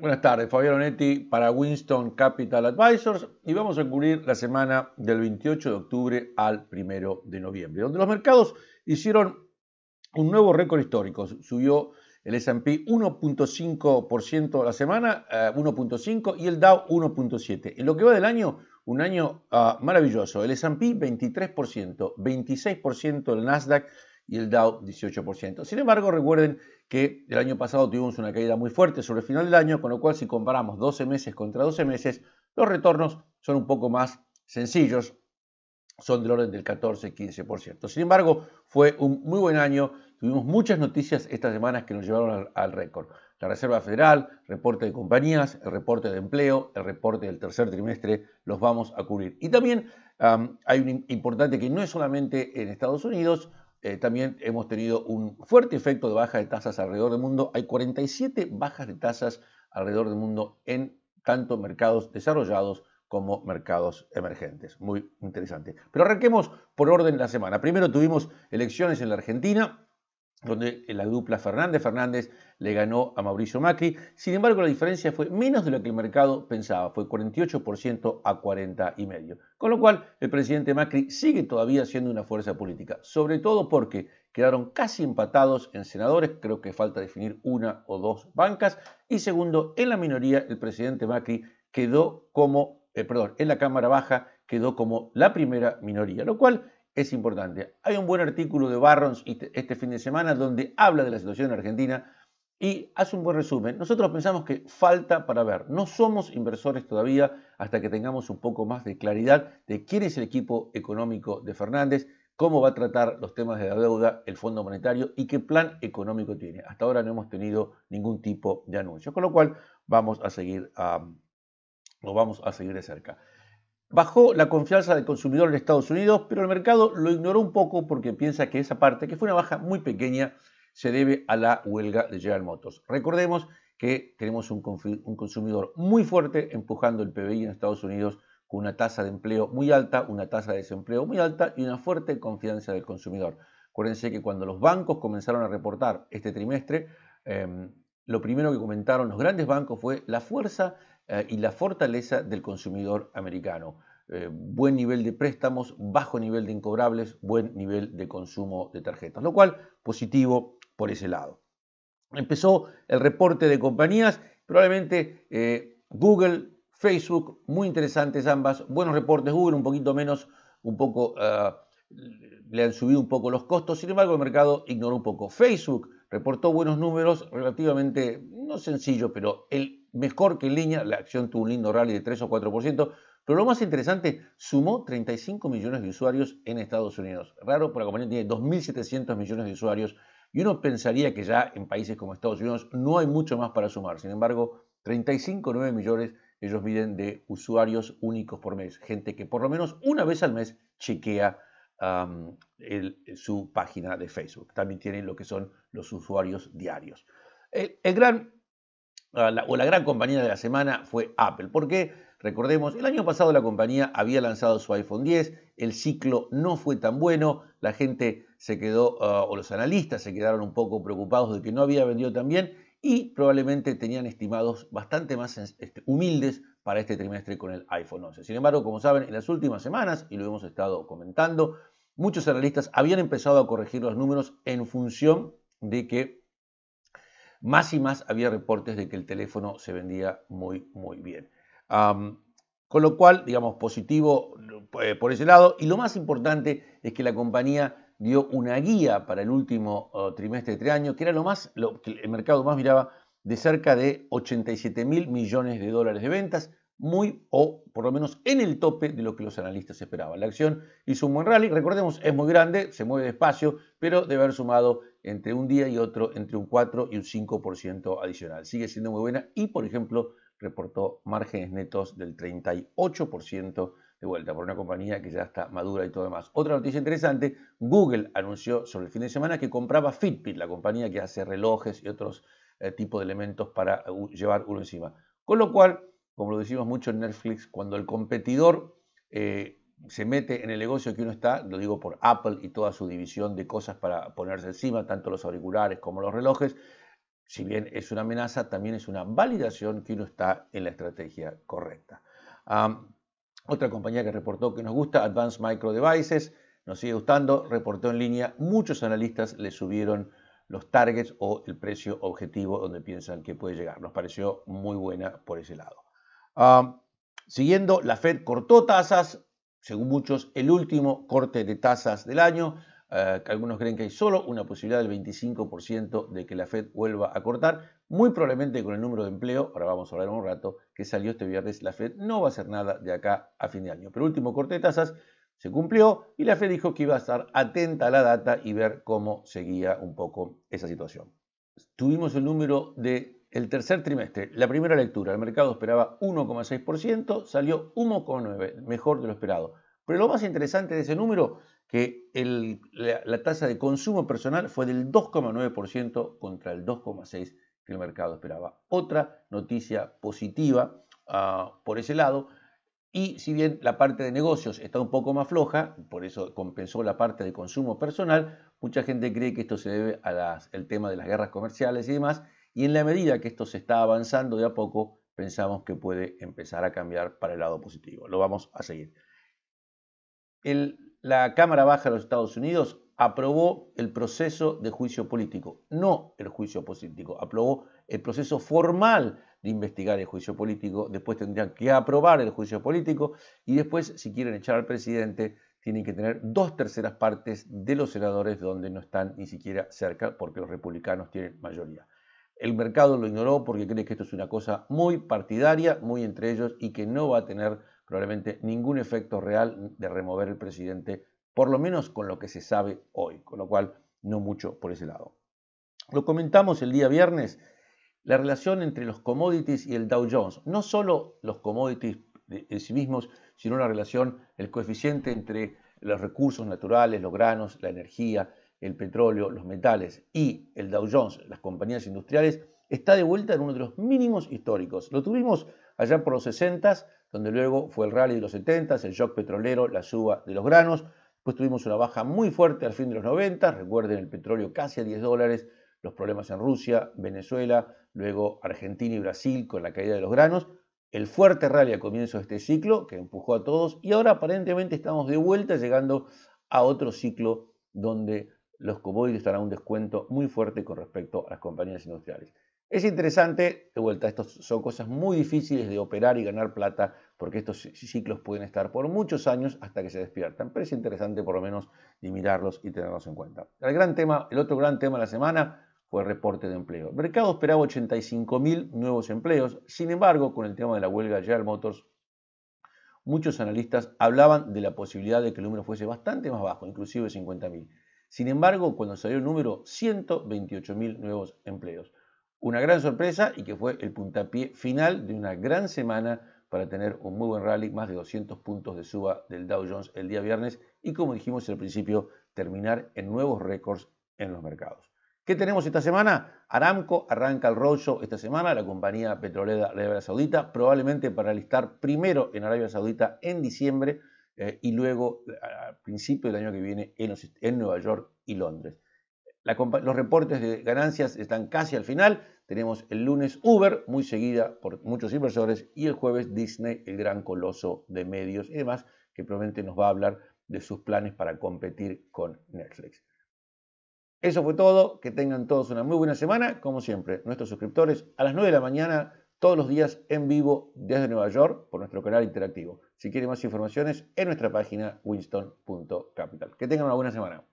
Buenas tardes, Fabián Onetti para Winston Capital Advisors y vamos a cubrir la semana del 28 de octubre al 1 de noviembre, donde los mercados hicieron un nuevo récord histórico. Subió el S&P 1.5% la semana, 1.5 eh, y el Dow 1.7. En lo que va del año, un año ah, maravilloso. El S&P 23%, 26% el Nasdaq y el Dow 18%. Sin embargo, recuerden que el año pasado tuvimos una caída muy fuerte sobre el final del año, con lo cual si comparamos 12 meses contra 12 meses, los retornos son un poco más sencillos, son del orden del 14-15%. Sin embargo, fue un muy buen año, tuvimos muchas noticias estas semanas que nos llevaron al, récord. La Reserva Federal, reporte de compañías, el reporte de empleo, el reporte del tercer trimestre, los vamos a cubrir. Y también hay un importante que no es solamente en Estados Unidos, eh, también hemos tenido un fuerte efecto de baja de tasas alrededor del mundo. Hay 47 bajas de tasas alrededor del mundo en tanto mercados desarrollados como mercados emergentes. Muy interesante. Pero arranquemos por orden la semana. Primero tuvimos elecciones en la Argentina donde eh, la dupla Fernández-Fernández le ganó a Mauricio Macri. Sin embargo, la diferencia fue menos de lo que el mercado pensaba, fue 48% a y medio, Con lo cual, el presidente Macri sigue todavía siendo una fuerza política, sobre todo porque quedaron casi empatados en senadores, creo que falta definir una o dos bancas, y segundo, en la minoría, el presidente Macri quedó como, eh, perdón, en la Cámara Baja quedó como la primera minoría, lo cual es importante. Hay un buen artículo de Barrons este fin de semana donde habla de la situación en Argentina y hace un buen resumen. Nosotros pensamos que falta para ver. No somos inversores todavía hasta que tengamos un poco más de claridad de quién es el equipo económico de Fernández, cómo va a tratar los temas de la deuda el Fondo Monetario y qué plan económico tiene. Hasta ahora no hemos tenido ningún tipo de anuncio, con lo cual vamos a seguir lo vamos a seguir de cerca. Bajó la confianza del consumidor en Estados Unidos, pero el mercado lo ignoró un poco porque piensa que esa parte, que fue una baja muy pequeña, se debe a la huelga de General Motors. Recordemos que tenemos un, consumidor muy fuerte empujando el PBI en Estados Unidos con una tasa de empleo muy alta, una tasa de desempleo muy alta y una fuerte confianza del consumidor. Acuérdense que cuando los bancos comenzaron a reportar este trimestre, em, lo primero que comentaron los grandes bancos fue la fuerza eh, y la fortaleza del consumidor americano. Eh, buen nivel de préstamos, bajo nivel de incobrables, buen nivel de consumo de tarjetas, lo cual positivo por ese lado. Empezó el reporte de compañías, probablemente eh, Google, Facebook, muy interesantes ambas, buenos reportes, Google un poquito menos, un poco, ah, le han subido un poco los costos, sin embargo el mercado ignoró un poco. Facebook, reportó buenos números, relativamente, no sencillo, pero el mejor que en línea. La acción tuvo un lindo rally de 3 o 4%, pero lo más interesante, sumó 35 millones de usuarios en Estados Unidos. Raro, porque la compañía tiene 2.700 millones de usuarios y uno pensaría que ya en países como Estados Unidos no hay mucho más para sumar. Sin embargo, 35, 9 millones ellos miden de usuarios únicos por mes, gente que por lo menos una vez al mes chequea eh, su página de Facebook. También tienen lo que son los usuarios diarios. El, gran, la, o la gran compañía de la semana fue Apple, porque recordemos, el año pasado la compañía había lanzado su iPhone 10, el ciclo no fue tan bueno, la gente se quedó, ah, o los analistas se quedaron un poco preocupados de que no había vendido tan bien, y probablemente tenían estimados bastante más este, humildes para este trimestre con el iPhone 11. Sin embargo, como saben, en las últimas semanas, y lo hemos estado comentando, muchos analistas habían empezado a corregir los números en función de que más y más había reportes de que el teléfono se vendía muy, muy bien. con lo cual, digamos, positivo eh, por ese lado. Y lo más importante es que la compañía dio una guía para el último eh, trimestre de tres este año, que era lo más, lo, que el mercado más miraba de cerca de 87 mil millones de dólares de ventas, muy o por lo menos en el tope de lo que los analistas esperaban. La acción hizo un buen rally, recordemos, es muy grande, se mueve despacio, pero debe haber sumado entre un día y otro entre un 4 y un 5% adicional. Sigue siendo muy buena y, por ejemplo, reportó márgenes netos del 38% de vuelta por una compañía que ya está madura y todo demás. Otra noticia interesante, Google anunció sobre el fin de semana que compraba Fitbit, la compañía que hace relojes y otros eh, tipos de elementos para eh, llevar uno encima. Con lo cual, como lo decimos mucho en Netflix, cuando el competidor eh, se mete en el negocio que uno está, lo digo por Apple y toda su división de cosas para ponerse encima, tanto los auriculares como los relojes, si bien es una amenaza, también es una validación que uno está en la estrategia correcta. Otra compañía que reportó que nos gusta, Advanced Micro Devices, nos sigue gustando, reportó en línea, muchos analistas le subieron los targets o el precio objetivo donde piensan que puede llegar. Nos pareció muy buena por ese lado. siguiendo, la Fed cortó tasas, según muchos, el último corte de tasas del año. Eh, algunos creen que hay solo una posibilidad del 25% de que la Fed vuelva a cortar muy probablemente con el número de empleo, ahora vamos a hablar un rato, que salió este viernes, la Fed no va a hacer nada de acá a fin de año. Pero último corte de tasas se cumplió y la Fed dijo que iba a estar atenta a la data y ver cómo seguía un poco esa situación. Tuvimos el número de el tercer trimestre, la primera lectura, el mercado esperaba 1,6%, salió 1,9%, mejor de lo esperado. Pero lo más interesante de ese número, que la, tasa de consumo personal fue del 2,9% contra el 2,6% que el mercado esperaba. Otra noticia positiva ah, por ese lado. Y si bien la parte de negocios está un poco más floja, por eso compensó la parte de consumo personal, mucha gente cree que esto se debe al tema de las guerras comerciales y demás. Y en la medida que esto se está avanzando de a poco, pensamos que puede empezar a cambiar para el lado positivo. Lo vamos a seguir. El, la Cámara Baja de los Estados Unidos aprobó el proceso de juicio político, no el juicio político, aprobó el proceso formal de investigar el juicio político, después tendrían que aprobar el juicio político y después, si quieren echar al presidente, tienen que tener dos terceras partes de los senadores donde no están ni siquiera cerca porque los republicanos tienen mayoría. El mercado lo ignoró porque cree que esto es una cosa muy partidaria, muy entre ellos y que no va a tener probablemente ningún efecto real de remover el presidente, por lo menos con lo que se sabe hoy, con lo cual no mucho por ese lado. Lo comentamos el día viernes, la relación entre los commodities y el Dow Jones, no solo los commodities en sí mismos, sino la relación, el coeficiente entre los recursos naturales, los granos, la energía, el petróleo, los metales y el Dow Jones, las compañías industriales, está de vuelta en uno de los mínimos históricos. Lo tuvimos allá por los 60, donde luego fue el rally de los 70, el shock petrolero, la suba de los granos. Después tuvimos una baja muy fuerte al fin de los 90, recuerden el petróleo casi a 10 dólares, los problemas en Rusia, Venezuela, luego Argentina y Brasil con la caída de los granos, el fuerte rally a comienzo de este ciclo que empujó a todos y ahora aparentemente estamos de vuelta llegando a otro ciclo donde los commodities estarán a un descuento muy fuerte con respecto a las compañías industriales. Es interesante, de vuelta, estas son cosas muy difíciles de operar y ganar plata porque estos ciclos pueden estar por muchos años hasta que se despiertan, pero es interesante por lo menos de mirarlos y tenerlos en cuenta. El, gran tema, el otro gran tema de la semana fue el reporte de empleo. El mercado esperaba 85.000 nuevos empleos, sin embargo, con el tema de la huelga de General Motors, muchos analistas hablaban de la posibilidad de que el número fuese bastante más bajo, inclusive 50.000. Sin embargo, cuando salió el número, 128.000 nuevos empleos una gran sorpresa y que fue el puntapié final de una gran semana para tener un muy buen rally, más de 200 puntos de suba del Dow Jones el día viernes y como dijimos al principio, terminar en nuevos récords en los mercados. ¿Qué tenemos esta semana? Aramco arranca el rollo esta semana, la compañía petrolera de Arabia Saudita, probablemente para listar primero en Arabia Saudita en diciembre eh, y luego al principio del año que viene en, Nueva York y Londres. los reportes de ganancias están casi al final, tenemos el lunes Uber, muy seguida por muchos inversores, y el jueves Disney, el gran coloso de medios y demás, que probablemente nos va a hablar de sus planes para competir con Netflix. Eso fue todo, que tengan todos una muy buena semana, como siempre, nuestros suscriptores a las 9 de la mañana, todos los días en vivo desde Nueva York por nuestro canal interactivo. Si quieren más informaciones, en nuestra página winston.capital. Que tengan una buena semana.